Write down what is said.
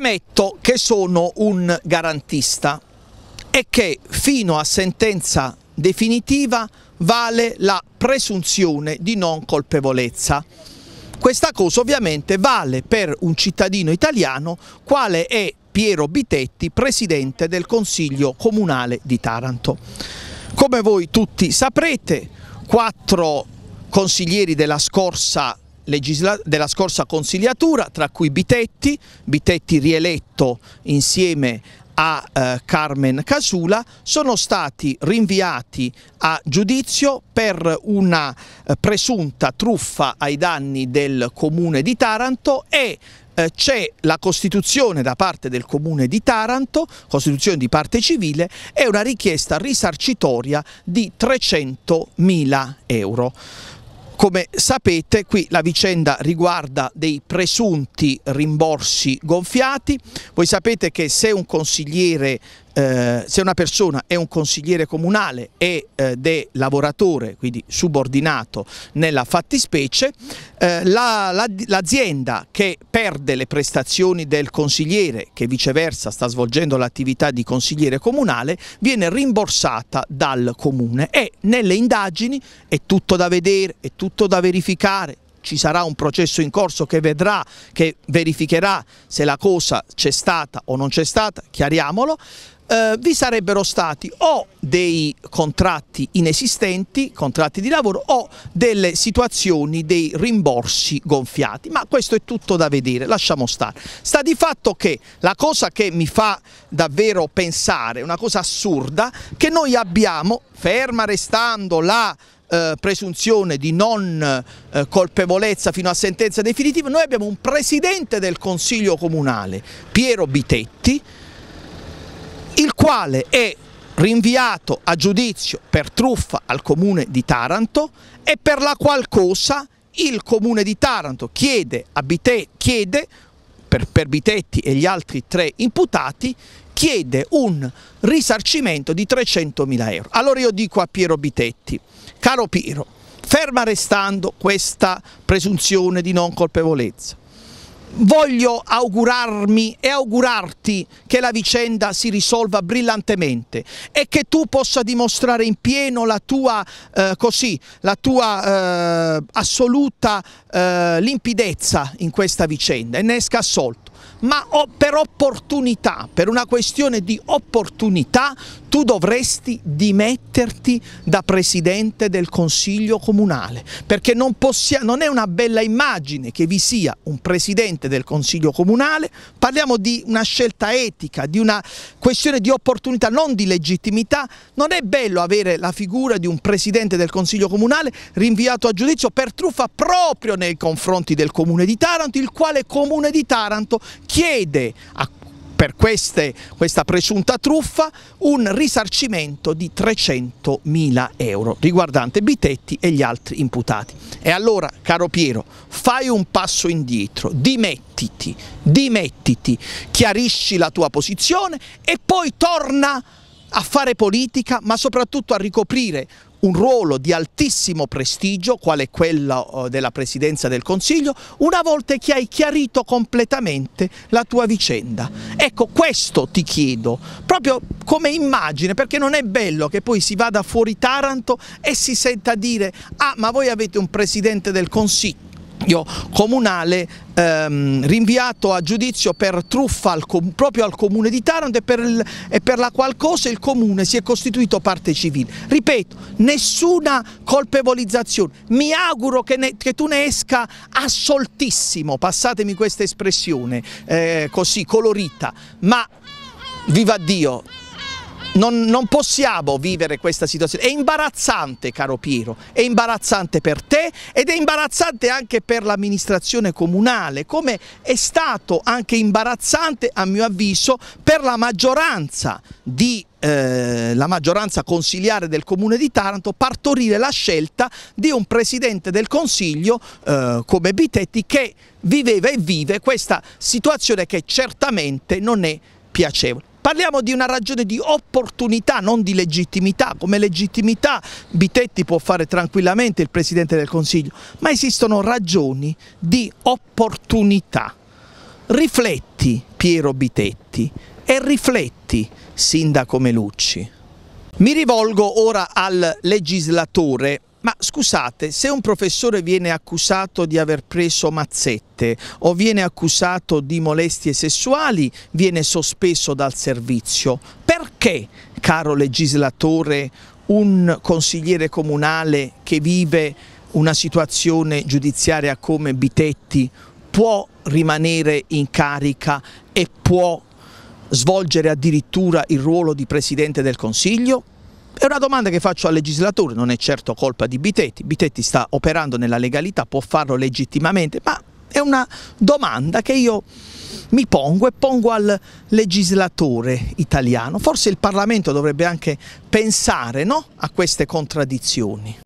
Premetto che sono un garantista e che fino a sentenza definitiva vale la presunzione di non colpevolezza. Questa cosa ovviamente vale per un cittadino italiano quale è Piero Bitetti, presidente del Consiglio Comunale di Taranto. Come voi tutti saprete, quattro consiglieri della scorsa della scorsa consigliatura, tra cui Bitetti, Bitetti rieletto insieme a eh, Carmen Casula sono stati rinviati a giudizio per una eh, presunta truffa ai danni del comune di Taranto e eh, c'è la costituzione da parte del comune di Taranto, costituzione di parte civile, e una richiesta risarcitoria di 300.000 euro. Come sapete qui la vicenda riguarda dei presunti rimborsi gonfiati, voi sapete che se un consigliere eh, se una persona è un consigliere comunale ed eh, è lavoratore, quindi subordinato nella fattispecie, l'azienda eh, la, la, che perde le prestazioni del consigliere, che viceversa sta svolgendo l'attività di consigliere comunale, viene rimborsata dal comune e nelle indagini è tutto da vedere, è tutto da verificare, ci sarà un processo in corso che vedrà, che verificherà se la cosa c'è stata o non c'è stata, chiariamolo, eh, vi sarebbero stati o dei contratti inesistenti, contratti di lavoro o delle situazioni dei rimborsi gonfiati, ma questo è tutto da vedere, lasciamo stare. Sta di fatto che la cosa che mi fa davvero pensare, una cosa assurda, che noi abbiamo, ferma restando la eh, presunzione di non eh, colpevolezza fino a sentenza definitiva, noi abbiamo un presidente del Consiglio Comunale, Piero Bitetti, il quale è rinviato a giudizio per truffa al comune di Taranto e per la qual cosa il comune di Taranto chiede, a Bite, chiede per, per Bitetti e gli altri tre imputati chiede un risarcimento di 300.000 euro. Allora io dico a Piero Bitetti, caro Piero, ferma restando questa presunzione di non colpevolezza, voglio augurarmi e augurarti che la vicenda si risolva brillantemente e che tu possa dimostrare in pieno la tua, eh, così, la tua eh, assoluta eh, limpidezza in questa vicenda e ne esca assolto. Ma per opportunità, per una questione di opportunità, tu dovresti dimetterti da presidente del consiglio comunale, perché non, possia, non è una bella immagine che vi sia un presidente del consiglio comunale, parliamo di una scelta etica, di una questione di opportunità, non di legittimità, non è bello avere la figura di un presidente del consiglio comunale rinviato a giudizio per truffa proprio nei confronti del comune di Taranto, il quale comune di Taranto chiede a per queste, questa presunta truffa un risarcimento di 300.000 euro riguardante Bitetti e gli altri imputati. E allora, caro Piero, fai un passo indietro, dimettiti, dimettiti, chiarisci la tua posizione e poi torna a fare politica ma soprattutto a ricoprire un ruolo di altissimo prestigio, quale quello eh, della Presidenza del Consiglio, una volta che hai chiarito completamente la tua vicenda. Ecco, questo ti chiedo, proprio come immagine, perché non è bello che poi si vada fuori Taranto e si senta dire «Ah, ma voi avete un Presidente del Consiglio» consiglio comunale ehm, rinviato a giudizio per truffa al proprio al comune di Taranto e per, il, e per la qual il comune si è costituito parte civile. Ripeto, nessuna colpevolizzazione, mi auguro che, ne, che tu ne esca assoltissimo, passatemi questa espressione eh, così colorita, ma viva Dio, non, non possiamo vivere questa situazione, è imbarazzante caro Piero, è imbarazzante per te ed è imbarazzante anche per l'amministrazione comunale, come è stato anche imbarazzante a mio avviso per la maggioranza di eh, la maggioranza consiliare del comune di Taranto partorire la scelta di un presidente del consiglio eh, come Bitetti che viveva e vive questa situazione che certamente non è piacevole. Parliamo di una ragione di opportunità, non di legittimità. Come legittimità Bitetti può fare tranquillamente il Presidente del Consiglio, ma esistono ragioni di opportunità. Rifletti, Piero Bitetti, e rifletti, Sindaco Melucci. Mi rivolgo ora al legislatore ma scusate, se un professore viene accusato di aver preso mazzette o viene accusato di molestie sessuali, viene sospeso dal servizio. Perché, caro legislatore, un consigliere comunale che vive una situazione giudiziaria come Bitetti può rimanere in carica e può svolgere addirittura il ruolo di Presidente del Consiglio? È una domanda che faccio al legislatore, non è certo colpa di Bitetti, Bitetti sta operando nella legalità, può farlo legittimamente, ma è una domanda che io mi pongo e pongo al legislatore italiano. Forse il Parlamento dovrebbe anche pensare no? a queste contraddizioni.